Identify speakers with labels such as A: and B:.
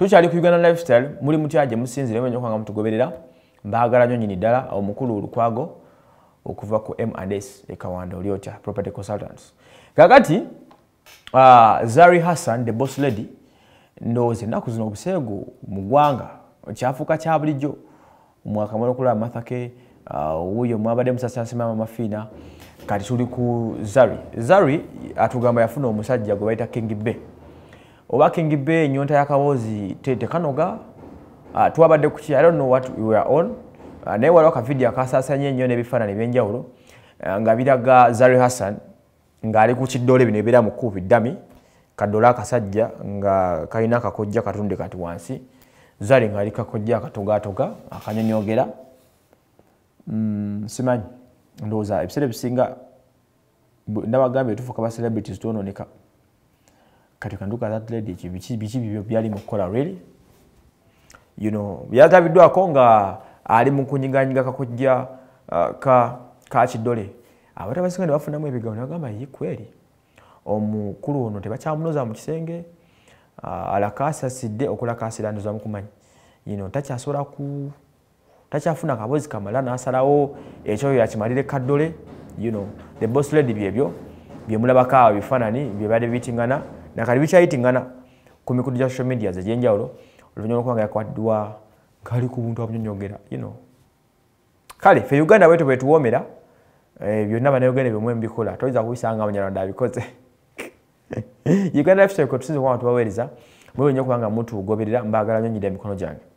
A: tukyali ku uganda lifestyle muli mutya gye musinziremu enyo kwanga mutugoberera mbaagala nyo nyini ddala omukulu olukwago okuva ku mads ekawanda oli otya property consultants kakati uh, ah, zari hassan the boss lady ndowooza ennaku zino obuseegu mu ggwanga kyafuuka kya bulijjo omwaka mwena okulaba mathake ah, wuuyo mwabadde musasansimama mafiina kati tuli ku zari zari atugamba yafuna omusajja gwe bayita king bay obakingibe nyonta yakabozi tete kanoga uh, ah, twabadde ku i don't know what we were on uh, naye waliwo akavidiyo akasaasanye ennyo n'ebifaanani ebyenjawulo uh, nga biraga zari hassan ng'ali ku kiddoola bino ebeera mu kuubi dami kaddoola akasajja nga kalina akakojja katunde kati wansi zari ng'ali kakojja akatogatoga akanyonyogera mm, simanyi ndowooza ebiseera ebisinga ndabagambye tufuuka ba celebrities twononeka katikanduka that lady biki bibyo byali mukola really you know byagabiddwa konga ali mukunyiganyiga kakujja uh, ka kakidole abantu abasinga ne bafunamu ebigambo ne bagamba yi kweri omukulu ono tebakyamunoza mu kisenge uh, alakasasidde okulakasira ndoza mukumanyi you know takyasobola ku takyafuna kabozi kamala n'asalawo ekyoyo yakimalire kadole you know the boss lady byebyo byemulabako awo bifaanani byebali bitingana nakati bikyayitingana ku mikutu gya social medias egyenjawulo oluvanyuma lokuba nga yakwaddwa ngaali ku buntu abunyonyogera yno kale fe uganda bwetu bwetuwoomera eh, byonna banauganda byomwe mubikola toyinza kubisanga abanyalanda abikoze uganda fsbantu baweereza mulinyo okuba nga mutugoberera mbaagala nyonyira emikono gyange